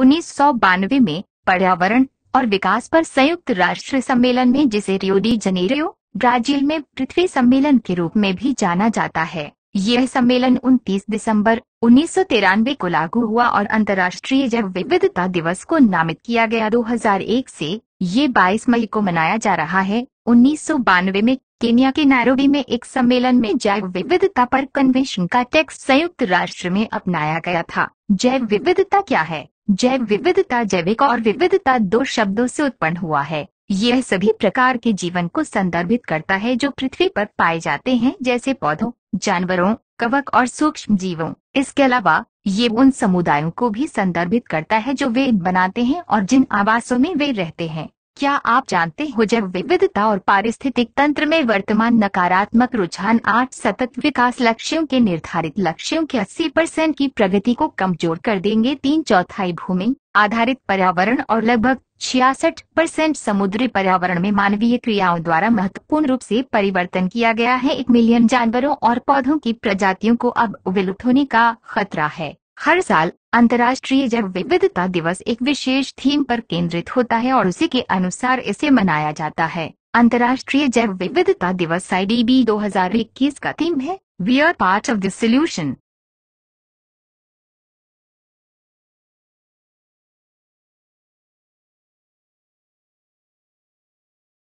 उन्नीस में पर्यावरण और विकास पर संयुक्त राष्ट्र सम्मेलन में जिसे रियोडी जनेरियो ब्राजील में पृथ्वी सम्मेलन के रूप में भी जाना जाता है यह सम्मेलन 29 दिसंबर उन्नीस को लागू हुआ और अंतर्राष्ट्रीय जैव विविधता दिवस को नामित किया गया 2001 से ये 22 मई को मनाया जा रहा है उन्नीस में केनिया के नैरोबी में एक सम्मेलन में जैव विविधता पर कन्वेंशन का टेक्स्ट संयुक्त राष्ट्र में अपनाया गया था जैव विविधता क्या है जैव विविधता जैविक और विविधता दो शब्दों से उत्पन्न हुआ है यह सभी प्रकार के जीवन को संदर्भित करता है जो पृथ्वी पर पाए जाते हैं जैसे पौधों जानवरों कवक और सूक्ष्म जीवों इसके अलावा ये उन समुदायों को भी संदर्भित करता है जो वे बनाते हैं और जिन आवासों में वे रहते हैं क्या आप जानते हो जब विविधता और पारिस्थितिक तंत्र में वर्तमान नकारात्मक रुझान आठ सतत विकास लक्ष्यों के निर्धारित लक्ष्यों के 80 परसेंट की प्रगति को कमजोर कर देंगे तीन चौथाई भूमि आधारित पर्यावरण और लगभग छियासठ परसेंट समुद्री पर्यावरण में मानवीय क्रियाओं द्वारा महत्वपूर्ण रूप से परिवर्तन किया गया है एक मिलियन जानवरों और पौधों की प्रजातियों को अब विलुप्त होने का खतरा है हर साल अंतर्राष्ट्रीय जैव विविधता दिवस एक विशेष थीम पर केंद्रित होता है और उसी के अनुसार इसे मनाया जाता है अंतर्राष्ट्रीय जैव विविधता दिवस आई डी बी दो का थीम है we are part of the solution